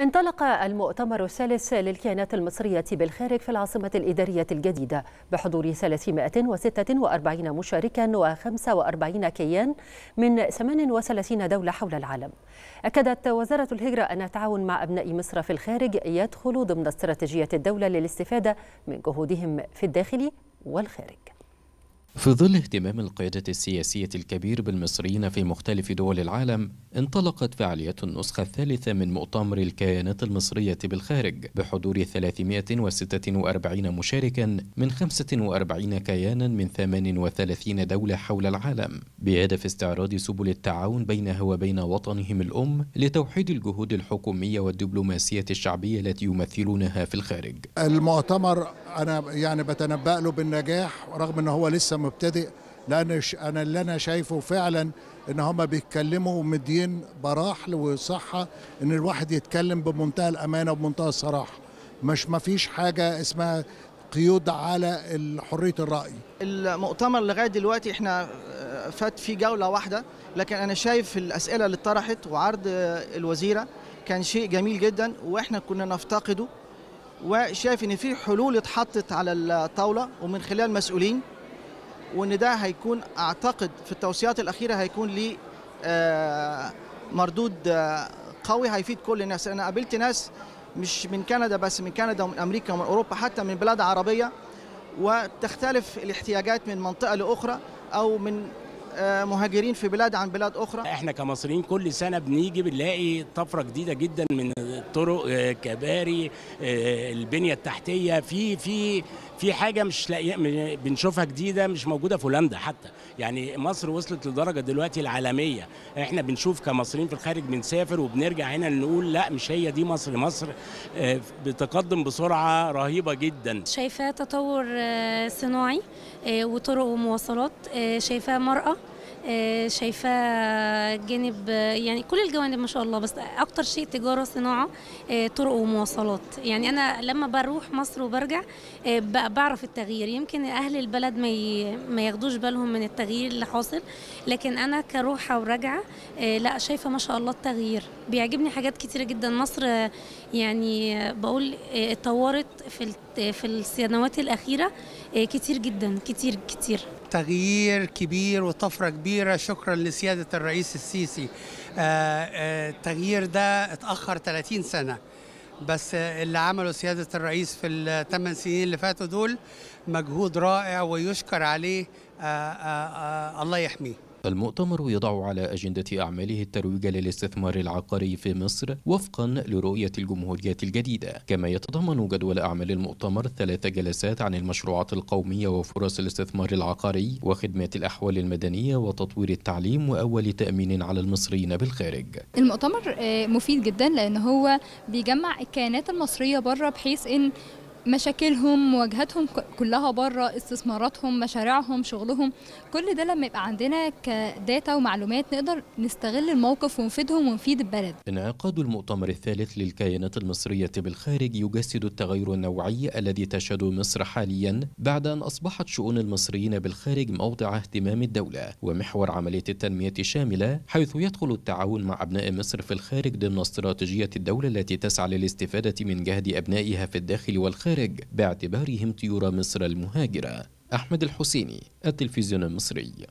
انطلق المؤتمر الثالث للكيانات المصرية بالخارج في العاصمة الإدارية الجديدة بحضور 346 مشاركا و45 كيان من 38 دولة حول العالم أكدت وزارة الهجرة أن التعاون مع أبناء مصر في الخارج يدخل ضمن استراتيجية الدولة للاستفادة من جهودهم في الداخل والخارج في ظل اهتمام القيادة السياسية الكبير بالمصريين في مختلف دول العالم انطلقت فعاليات النسخة الثالثة من مؤتمر الكيانات المصرية بالخارج بحضور 346 مشاركا من 45 كيانا من 38 دولة حول العالم بهدف استعراض سبل التعاون بينها وبين وطنهم الأم لتوحيد الجهود الحكومية والدبلوماسية الشعبية التي يمثلونها في الخارج المؤتمر انا يعني بتنبأ له بالنجاح رغم ان هو لسه مبتدئ لان انا اللي انا شايفه فعلا ان هم بيتكلموا ومدين براح وصحه ان الواحد يتكلم بمنتهى الامانه وبمنتهى الصراحه مش ما فيش حاجه اسمها قيود على حريه الراي المؤتمر لغايه دلوقتي احنا آه، فات في جوله واحده لكن انا شايف الاسئله اللي اتطرحت وعرض آه، الوزيره كان شيء جميل جدا واحنا كنا نفتقده وشايف ان في حلول اتحطت على الطاوله ومن خلال مسؤولين وان ده هيكون اعتقد في التوصيات الاخيره هيكون ليه آه، مردود آه، قوي هيفيد كل الناس انا قابلت ناس مش من كندا بس من كندا ومن امريكا ومن اوروبا حتى من بلاد عربيه وتختلف الاحتياجات من منطقه لاخرى او من آه، مهاجرين في بلاد عن بلاد اخرى احنا كمصريين كل سنه بنيجي بنلاقي طفره جديده جدا من طرق آه، كباري آه، البنيه التحتيه في في في حاجه مش لاقيه بنشوفها جديده مش موجوده في هولندا حتى يعني مصر وصلت لدرجه دلوقتي العالميه احنا بنشوف كمصريين في الخارج بنسافر وبنرجع هنا نقول لا مش هي دي مصر مصر آه، بتقدم بسرعه رهيبه جدا شايفاه تطور صناعي وطرق ومواصلات شايفاه مرأة آه، شايفاه جانب يعني كل الجوانب ما شاء الله بس اكتر شيء تجاره صناعه آه، طرق ومواصلات يعني انا لما بروح مصر وبرجع آه، بعرف التغيير يمكن اهل البلد ما ما ياخدوش بالهم من التغيير اللي حاصل لكن انا كروحه وراجعه لا شايفه ما شاء الله التغيير بيعجبني حاجات كتيره جدا مصر يعني بقول اتطورت في في السنوات الاخيره آه، كتير جدا كتير كتير تغيير كبير وطفره كبيره شكرا لسياده الرئيس السيسي آه، آه، التغيير ده اتاخر 30 سنه بس اللي عمله سيادة الرئيس في الثمان سنين اللي فاتوا دول مجهود رائع ويشكر عليه الله يحميه المؤتمر يضع على أجندة أعماله الترويج للاستثمار العقاري في مصر وفقا لرؤية الجمهورية الجديدة كما يتضمن جدول أعمال المؤتمر ثلاث جلسات عن المشروعات القومية وفرص الاستثمار العقاري وخدمات الأحوال المدنية وتطوير التعليم وأول تأمين على المصريين بالخارج المؤتمر آه، مفيد جدا لأن هو بيجمع الكيانات المصرية بره بحيث أن مشاكلهم مواجهاتهم كلها بره استثماراتهم مشاريعهم شغلهم كل ده لما يبقى عندنا كداتا ومعلومات نقدر نستغل الموقف ونفيدهم ونفيد البلد انعقاد المؤتمر الثالث للكيانات المصرية بالخارج يجسد التغير النوعي الذي تشهد مصر حاليا بعد أن أصبحت شؤون المصريين بالخارج موضع اهتمام الدولة ومحور عملية التنمية الشاملة حيث يدخل التعاون مع أبناء مصر في الخارج ضمن استراتيجية الدولة التي تسعى للاستفادة من جهد أبنائها في الداخل والخارج الخارج باعتبارهم طيور مصر المهاجرة أحمد الحسيني التلفزيون المصري